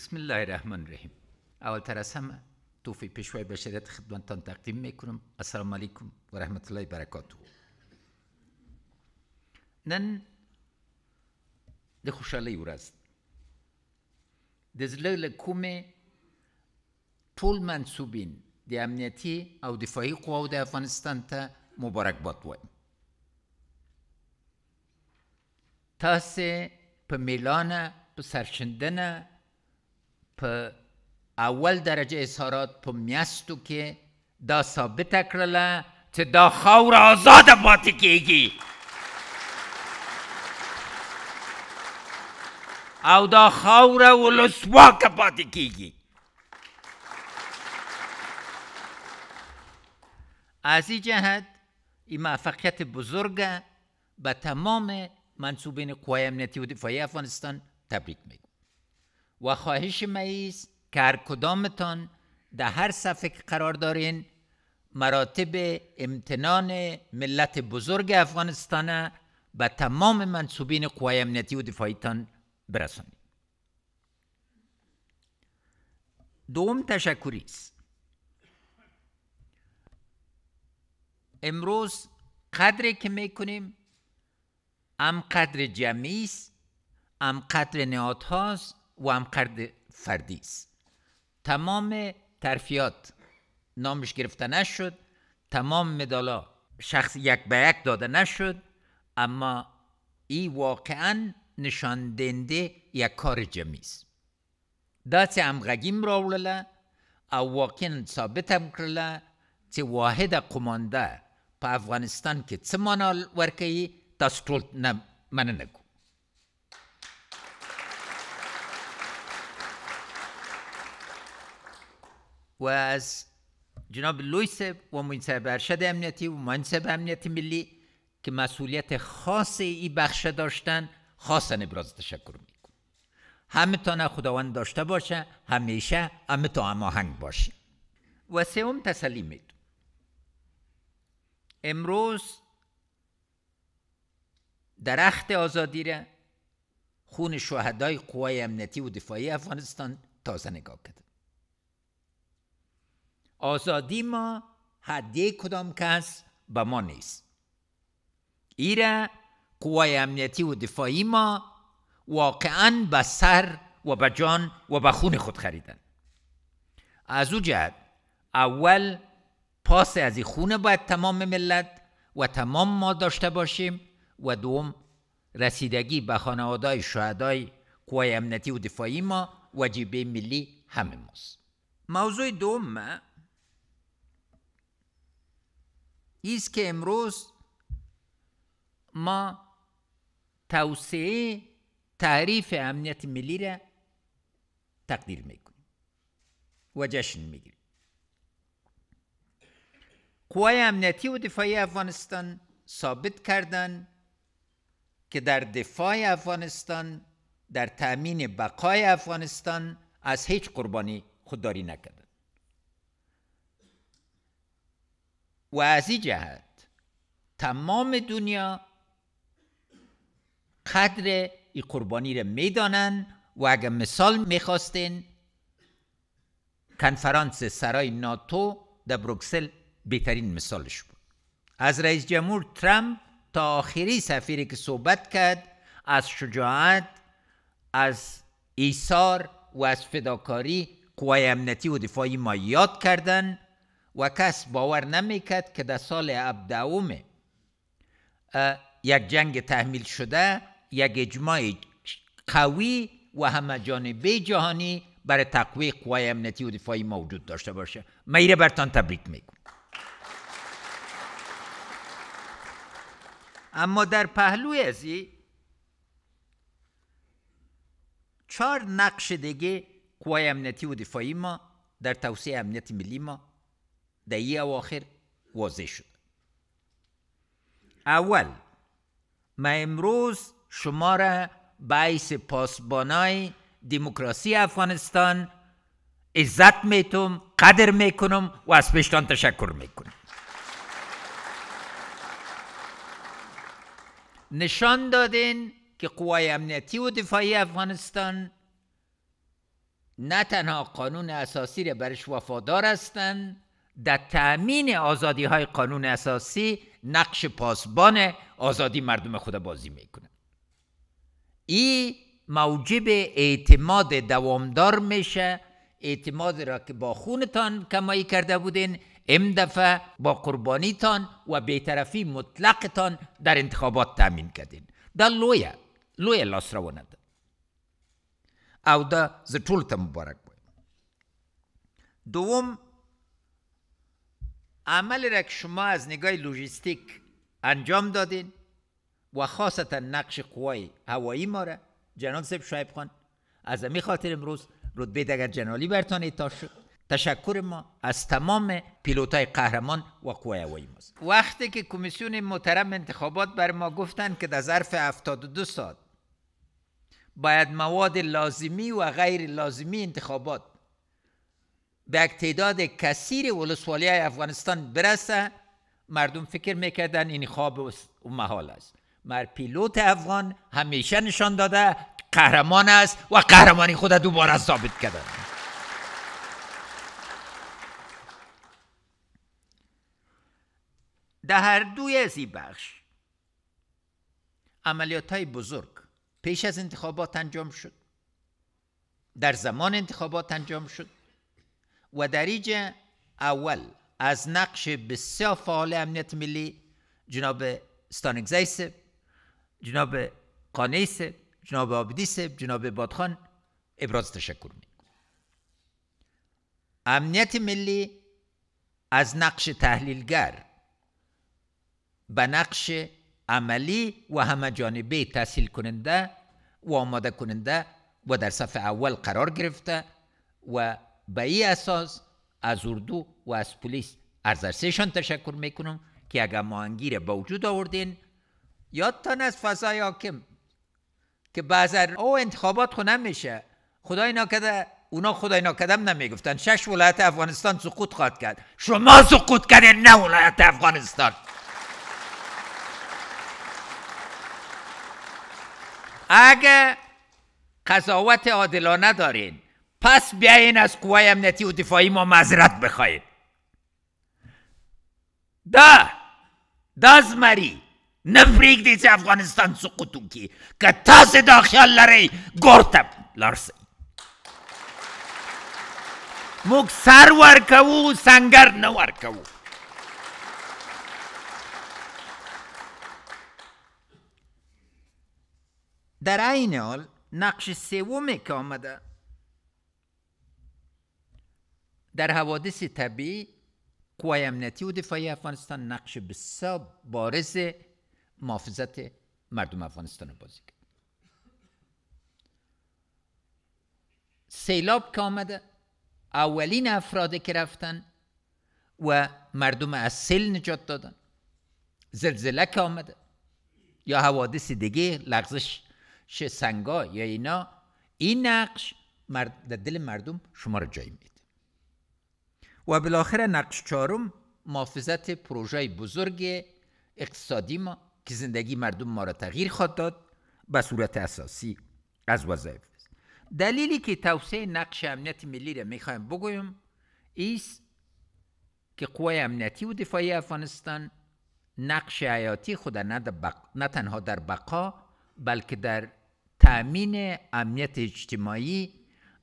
بسم الله الرحمن الرحیم اول تر از همه توفیق پیشوای بشریت خدمتتان تقدیم میکنم السلام علیکم و رحمت الله برکاته نن د خوشحالۍ ورځ د زړه له کومې ټول منصوبین د امنیتي او دفاعي قواو د افغانستان ته مبارکباد وایم تاسې په میلانه په سرشندنه په اول درجه اظهارات په میاستو کې دا ثابت کړله چې دا خاور آزاد پاتې کیږي او دا خاور ولسواک پاتې کیږي از این جهت این موفقیت بزرگ به تمام منصوبین قوای امنیتی و دفاعی افغانستان تبریک میگم و خواهش مئیز که هر کدامتان در هر صفحه که قرار دارین مراتب امتنان ملت بزرگ افغانستان به تمام منصوبین قوای امنیتی و دفاعیتان برسانید دوم تشکری است امروز قدری که میکنیم هم قدر جمعی است هم قدر نهادهاست و هم قرد فردی است تمام ترفیات نامش گرفته نشد تمام مدالا شخص یک به یک داده نشد اما ای واقعا نشان یک کار جمعی است غگیم را راوړله او واقعا ثابت هم کړله چې واحد قمانده په افغانستان که څه مانال ورکوي تاسو ټول نه مننه و از جناب لویس و منصب ارشد امنیتی و منصب امنیتی ملی که مسئولیت خاص ای بخش داشتن خاصن ابراز تشکر میکن همه تا خداوند داشته باشه همیشه همه تا هنگ باشه و سوم می میدم امروز درخت آزادی را خون شهدای قوای امنیتی و دفاعی افغانستان تازه نگاه کرده. آزادی ما هدیه کدام کس به ما نیست ایره قوای امنیتی و دفاعی ما واقعا به سر و به جان و به خون خود خریدن از او جهت اول پاس از این خونه باید تمام ملت و تمام ما داشته باشیم و دوم رسیدگی به خانواده شهدای قوای امنیتی و دفاعی ما وجیبه ملی همه ماست موضوع دوم است که امروز ما توسعه تعریف امنیت ملی را تقدیر میکنیم و جشن میگیریم قوای امنیتی و دفاعی افغانستان ثابت کردن که در دفاع افغانستان در تأمین بقای افغانستان از هیچ قربانی خودداری نکردن و از این جهت تمام دنیا قدر ای قربانی را میدانند و اگر مثال میخواستین کنفرانس سرای ناتو در بروکسل بهترین مثالش بود از رئیس جمهور ترامپ تا آخری سفیری که صحبت کرد از شجاعت از ایثار و از فداکاری قوای امنیتی و دفاعی ما یاد کردند و کس باور نمیکرد که در سال ابداوم یک جنگ تحمیل شده یک اجماع قوی و همه جانبه جهانی برای تقوی قوای امنیتی و دفاعی موجود داشته باشه میره برتان تبریک میگم اما در پهلوی ازی چهار نقش دیگه قوای امنیتی و دفاعی ما در توسعه امنیت ملی ما در ای اواخر واضح شد اول ما امروز شما را باعث پاسبانای دموکراسی افغانستان عزت میتم قدر میکنم و از پیشتان تشکر میکنم نشان دادین که قوای امنیتی و دفاعی افغانستان نه تنها قانون اساسی را برش وفادار هستند در تأمین آزادی های قانون اساسی نقش پاسبان آزادی مردم خود بازی میکنه این موجب اعتماد دوامدار میشه اعتماد را که با خونتان کمایی کرده بودین ام دفعه با قربانیتان و بیطرفی مطلقتان در انتخابات تامین کردین در لویه لویه لاس را او دا ز مبارک بود دوم عمل را که شما از نگاه لوجستیک انجام دادین و خاصتا نقش قوای هوایی ما را جناب صاحب شایب خان از امی خاطر امروز رتبه دگر جنالی برتان شد تشکر ما از تمام پیلوتای قهرمان و قوای هوایی ماست وقتی که کمیسیون محترم انتخابات بر ما گفتن که در ظرف 72 ساعت باید مواد لازمی و غیر لازمی انتخابات به تعداد کثیر ولسوالی افغانستان برسه مردم فکر میکردن این خواب و محال است مر پیلوت افغان همیشه نشان داده قهرمان است و قهرمانی خود دوباره ثابت کرده در هر دوی از این بخش عملیات های بزرگ پیش از انتخابات انجام شد در زمان انتخابات انجام شد و دریج اول از نقش بسیار فعال امنیت ملی جناب ستانگزی سب جناب قانعی جناب عابدی جناب بادخان ابراز تشکر می امنیت ملی از نقش تحلیلگر به نقش عملی و همه جانبه تحصیل کننده و آماده کننده و در صفحه اول قرار گرفته و به ای اساس از اردو و از پلیس از تشکر میکنم که اگر ماهنگی را به وجود آوردین یادتان از فضای حاکم که بعض او انتخابات خونه میشه خدای ناکده اونا خدای ناکدم نمیگفتن شش ولایت افغانستان سقوط خواهد کرد شما سقوط کردین نه ولایت افغانستان اگه قضاوت عادلانه دارین پس بیاین از قوای امنیتی و دفاعی ما معذرت بخواین ده دا مری نه پرېږدئ چې افغانستان سقوط کی که تاسې دا خیال لرئ ګور ته لاړ موږ سر ورکوو سنگر نه ورکوو در این حال نقش سوم که آمده در حوادث طبیعی قوای امنیتی و دفاعی افغانستان نقش بسیار بارز محافظت مردم افغانستان رو بازی کرد سیلاب که آمده اولین افرادی که رفتن و مردم از سیل نجات دادن زلزله که آمده یا حوادث دیگه لغزش سنگا یا اینا این نقش در دل مردم شما رو جای میده و بالاخره نقش چهارم محافظت پروژه بزرگ اقتصادی ما که زندگی مردم ما را تغییر خواهد داد به صورت اساسی از وظایف دلیلی که توسعه نقش امنیت ملی را میخوایم بگویم ایست که قوای امنیتی و دفاعی افغانستان نقش حیاتی خود نه, نه تنها در بقا بلکه در تأمین امنیت اجتماعی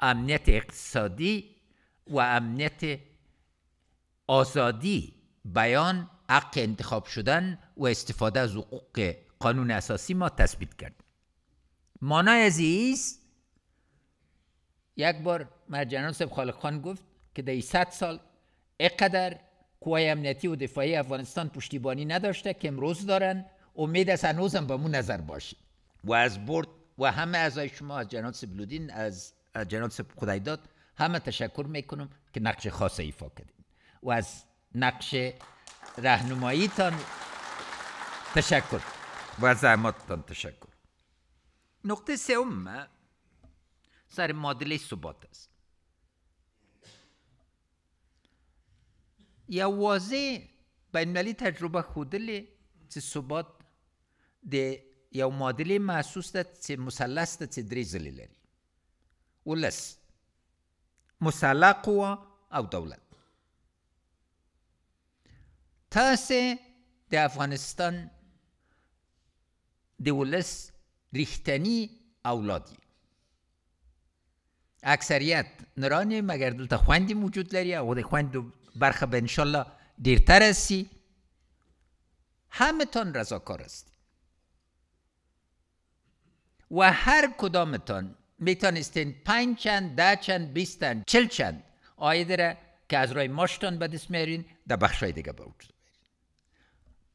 امنیت اقتصادی و امنیت آزادی بیان حق انتخاب شدن و استفاده از حقوق قانون اساسی ما تثبیت کرد مانای عزیز یک بار مرجنان سب خالق خان گفت که در 100 سال اقدر قوای امنیتی و دفاعی افغانستان پشتیبانی نداشته که امروز دارن امید از انوزم به مون نظر باشه و از برد و همه اعضای شما از سب سبلودین از جنرال سب خدایداد همه تشکر میکنم که نقش خاص ایفا کردید و از نقش رهنماییتان تشکر و زحماتتان تشکر نقطه سوم سر معادله ثبات است یا واضح تجربه خودلی چې ثبات د یو چه محسوس ده چې مثلث ده چه درې لری. ولس مسله او دولت تاسې د افغانستان د ولس ریختنی اولادی اکثریت نرانی مگر دلته خواندی موجود لري او د خوندو برخه به انشالله دیرتر هستی همتان رضاکار است و هر کدامتان میتانستین پنج چند ده چند بیست چند چل چند آیده که از رای ماشتان به دست میارین در بخشای دیگه بوجود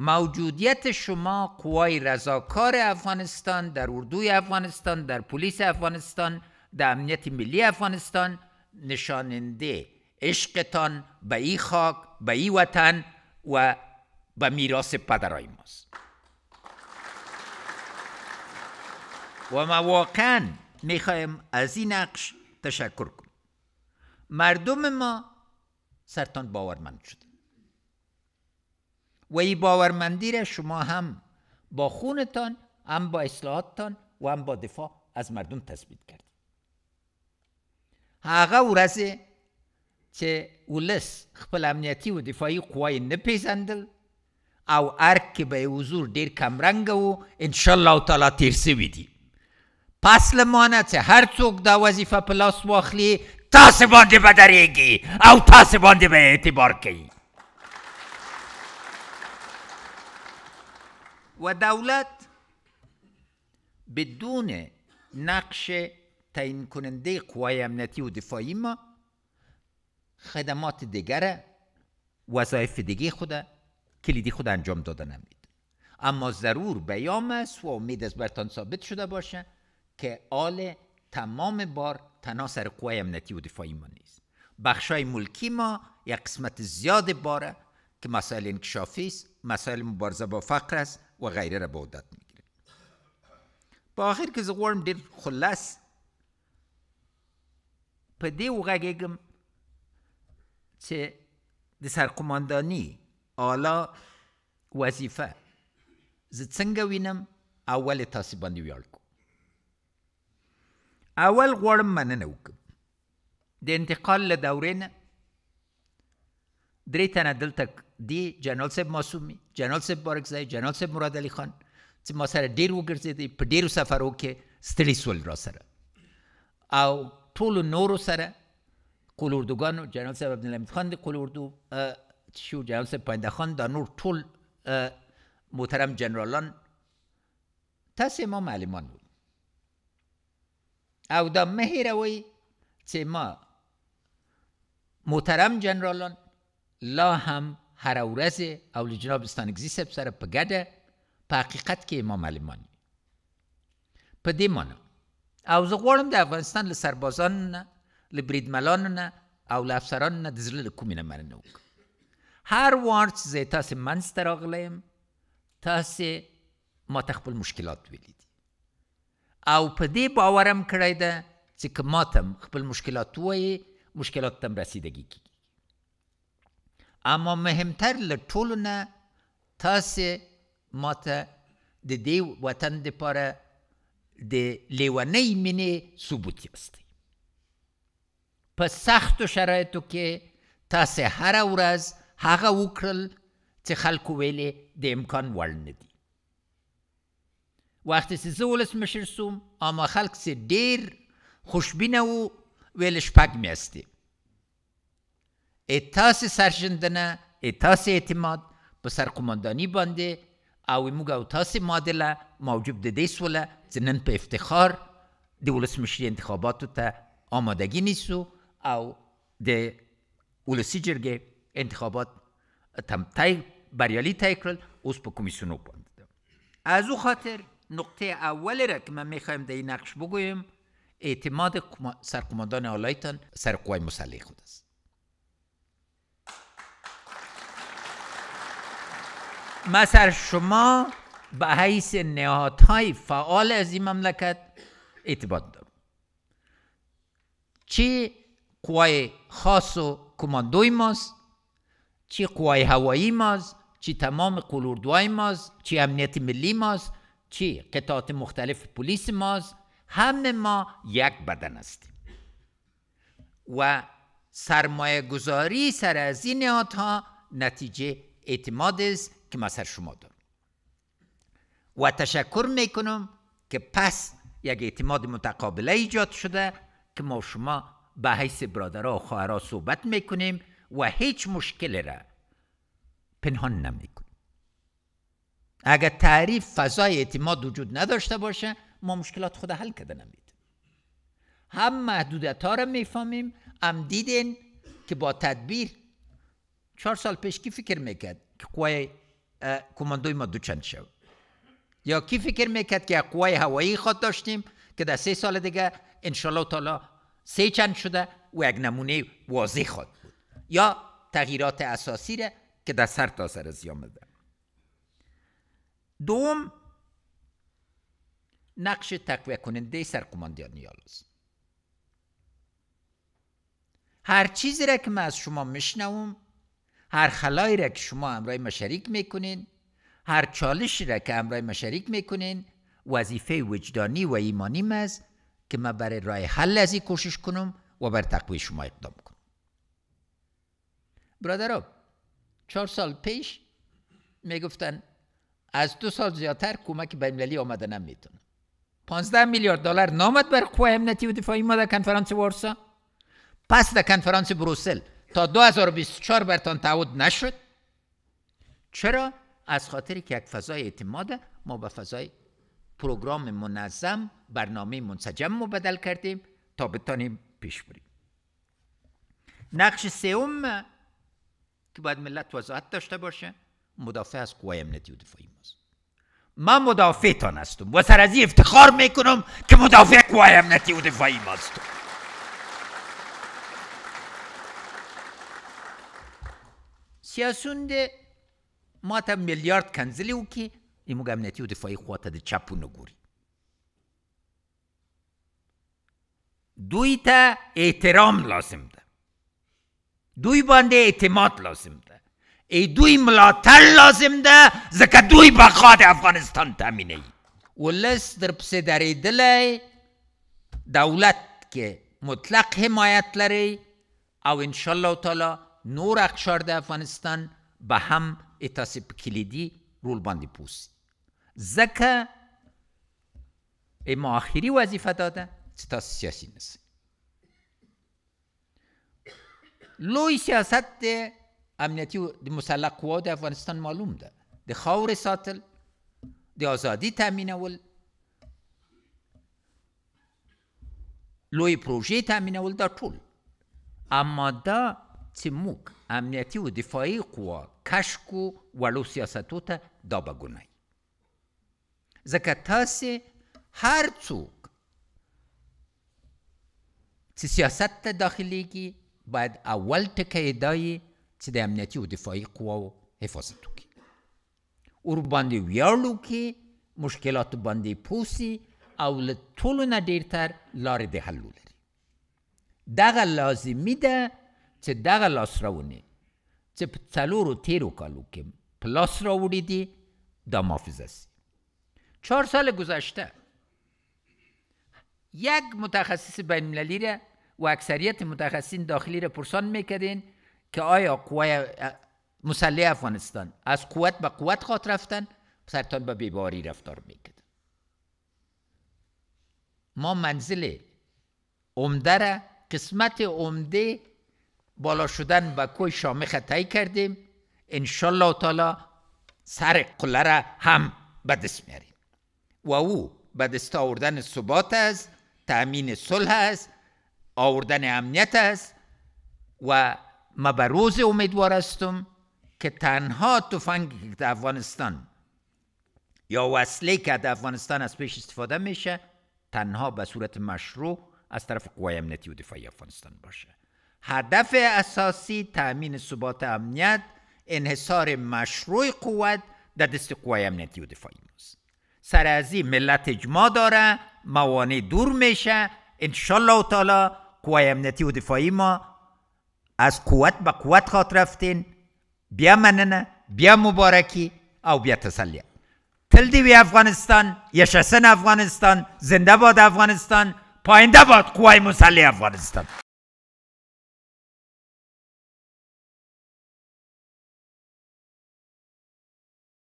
موجودیت شما قوای رضاکار افغانستان در اردوی افغانستان در پلیس افغانستان در امنیت ملی افغانستان نشاننده عشقتان به ای خاک به ای وطن و به میراث پدرای ماست و ما واقعا میخوایم از این نقش تشکر کنیم مردم ما سرتان باورمند شده و ای باورمندی را شما هم با خونتان هم با اصلاحاتتان و هم با دفاع از مردم تثبیت کرد هغه ورځې چې ولس خپل امنیتی و دفاعی قوای نه پیژندل او ارک که به یې حضور ډیر کمرنګه و انشاءالله تعالی تیر سوي دي پس لمانه چې هر څوک دا وظیفه پلاس لاس واخلي تاسې باندې به او تاسې باندې به اعتبار کوي و دولت بدون نقش تعیین کننده قوای امنیتی و دفاعی ما خدمات دیگر وظایف دیگه خود کلیدی خود انجام داده نمید اما ضرور بیام است و امید از برتان ثابت شده باشه که آل تمام بار تنها سر قوای امنیتی و دفاعی ما نیست بخشای ملکی ما یک قسمت زیاد باره که مسائل انکشافی است مسائل مبارزه با فقر است و غیره را به عدت میگیریم په آخر کې زه غواړم ډېر خلاص په دې وغږېږم چې د سرقمانداني اعلی وظیفه زه څنګه وینم اول تاسې باندې ویاړ کوم اول غواړم مننه وکړم د انتقال له دورې نه درې تنه دلته دی جنرال صاحب ماسومی جنرال صاحب بارک جنرال صاحب مراد علی خان چې ما سره ډیر وګرځېدې په ډیرو سفرو کې ستړي سول را سره او ټولو نورو سره و جنرال صاحب عبدالحمید خان د قلوردو جنرال صاحب پاینده خان دا نور ټول محترم جنرالان تاسې ما معلمان بود او دا مهیروی چې ما محترم جنرالان لا هم هر ورځ او له جناب ستانګزي صاحب سره په ګډه په حقیقت کې امام علمانی په دې معنی او زه غواړم د افغانستان له سربازانو نه له بریدملانو نه او له افسرانو نه د زړه له کومې نه مننه وکړم هر وار چې زه تاسې منځته راغلی تاسې ما ته خپل مشکلات ویلي دي او په دې باورم کړی ده چې که ما خپل مشکلات ووایې مشکلات تم رسیدګي کیږي اما مهمتر له ټولو نه تاسې ماته د دې وطن دپاره د لیونۍ مینې ثبوت یاستئ په سختو شرایطو کې تاسې هره ورځ هغه وکړل چې خلکو ویلې د امکان وړ نه دي وخت چې زه ولسمشر سوم اما خلک سې ډیر خوشبینه وو ویل شپږ میاشتې اساس سرژندنه اساس اعتماد په سرقماندانی باندې او موږ او تاسو معادله موجب د دې سوله چې نن په افتخار د ولسمشري انتخاباتو ته آمادگی نیسو او د ولسی جرګې انتخابات تم تای بریالی تای کړل اوس په کمیسیونو باندې از او خاطر نقطه اول را که من میخوایم در این نقش بگویم اعتماد سرقماندان آلایتان سر قوای مسلح خود است مثلا شما به حیث نهادهای فعال از این مملکت اعتباد دارم چی قوای خاص و کماندوی ماست چی قوای هوایی ماست چی تمام قلوردوای ماست چی امنیت ملی ماست چی قطعات مختلف پلیس ماست همه ما یک بدن هستیم و سرمایه گذاری سر از این نهادها نتیجه اعتماد است که ما سر شما دارم و تشکر میکنم که پس یک اعتماد متقابله ایجاد شده که ما شما به حیث برادرها و خواهرها صحبت میکنیم و هیچ مشکل را پنهان نمیکنیم اگر تعریف فضای اعتماد وجود نداشته باشه ما مشکلات خود حل کرده نمید هم محدودت ها را میفهمیم هم دیدین که با تدبیر چهار سال پیش کی فکر میکرد که قوای کماندوی ما دوچند شد یا کی فکر میکرد که قوای هوایی خود داشتیم که در سه سال دیگه انشالله تالا سه چند شده و یک نمونه واضح خود بود یا تغییرات اساسی را که در سر تا سر زیام دوم نقش تقویه کننده سر است هر چیزی را که من از شما میشنوم هر خلایی را که شما امرای ما شریک میکنین هر چالشی را که امرای ما شریک میکنین وظیفه وجدانی و ایمانیم است که ما برای راه حل از کوشش کنم و بر تقوی شما اقدام کنم برادرها چهار سال پیش میگفتن از دو سال زیادتر کمک المللی آمده نمیتونه 15 میلیارد دلار نامد بر قوه امنیتی و دفاعی ما در کنفرانس وارسا پس در کنفرانس بروسل تا 2024 برتان تعود نشد چرا از خاطر که یک فضای اعتماد ما به فضای پروگرام منظم برنامه منسجم مبدل کردیم تا بتانیم پیش بریم نقش سوم که باید ملت وضاحت داشته باشه مدافع از قوای امنیتی و دفاعی ماست من تان هستم و سر از افتخار میکنم که مدافع قوای امنیتی و دفاعی ماستم سیاسون دې ما ته میلیارد کنځلې وکړي زموږ امنیتي او دفاعي خوا ته د چپ ونه ګوري دوی ته احترام لازم ده دوی باندې اعتماد لازم ده ای دوی ملاتړ لازم ده ځکه دوی بقا د افغانستان تامینوي ولس درپسې درېدلی دولت کې مطلق حمایت لري او انشاءالله تعالی نور اقشار د افغانستان به هم تاسې کلیدی رول باندې پوسی ځکه اما آخری وظیفه داده چې تاسې سیاسي نسی لوی سیاست امنیتی و د مسلح د افغانستان معلوم ده د خاور ساتل د ازادي تامینول لوی پروژې تامینول دا ټول اما دا موک امنیتی و دفاعی قوا کشکو و وړو سیاستو ته دا ځکه تاسې هر څوک چې سیاست ته داخلیږي باید اول ټکی دای چې د امنیتي او دفاعي قواو حفاظت وکړي اور باندې ویاړو مشکلات باندې پوسی او له ټولو نه ډېرتر لارې د حل لري دغه لازمي ده چې لاس راونی چې په څلورو تیرو کالو کې په لاس راوړي دي دا محافظ است چهار سال گذشته یک متخصص بین المللی را و اکثریت متخصصین داخلی را پرسان میکردین که آیا قوه مسلح افغانستان از قوت به قوت خاط رفتن سرطان به بیباری رفتار میکرد ما منزل عمده را قسمت عمده بالا شدن به کوی شامخه تایی کردیم انشالله تعالی سر قله هم به دست میاریم و او به دست آوردن ثبات است تأمین صلح است آوردن امنیت است و ما به روز امیدوار هستم که تنها تفنگ در افغانستان یا وصله که افغانستان از پیش استفاده میشه تنها به صورت مشروع از طرف قوای امنیتی و دفاعی افغانستان باشه هدف اساسی تامین ثبات امنیت انحصار مشروع قوت در دست قوای امنیتی و دفاعی ماست سر ازی ملت اجماع داره موانع دور میشه انشالله و تعالی قوای امنیتی و دفاعی ما از قوت به قوت خاطر رفتین بیا مننه بیا مبارکی او بیا تسلیه تل دیوی افغانستان یشسن افغانستان زنده باد افغانستان پاینده باد قوای مسلح افغانستان